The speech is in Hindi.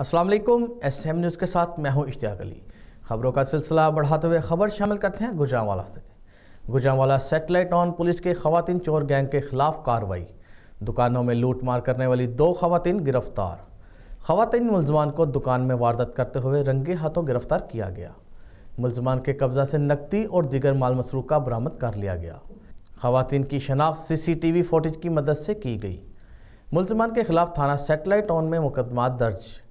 अस्सलाम वालेकुम एस एम न्यूज़ के साथ मैं हूं इश्तियाक अली खबरों का सिलसिला बढ़ाते हुए खबर शामिल करते हैं गुजरावाला से गुजरावाला सेटेलाइट ऑन पुलिस के खवतिन चोर गैंग के खिलाफ कार्रवाई दुकानों में लूट मार करने वाली दो खवतिन गिरफ्तार खवतिन मुलजमान को दुकान में वारदात करते हुए रंगे हाथों गिरफ्तार किया गया मुलजमान के कब्जा से नकदी और दिगर माल मसरूक का बरामद कर लिया गया खवतिन की शनाख्त C C T V footage की मदद से की गई मुलजमान के खिलाफ थाना सेटेलाइट ऑन में मुकदमा दर्ज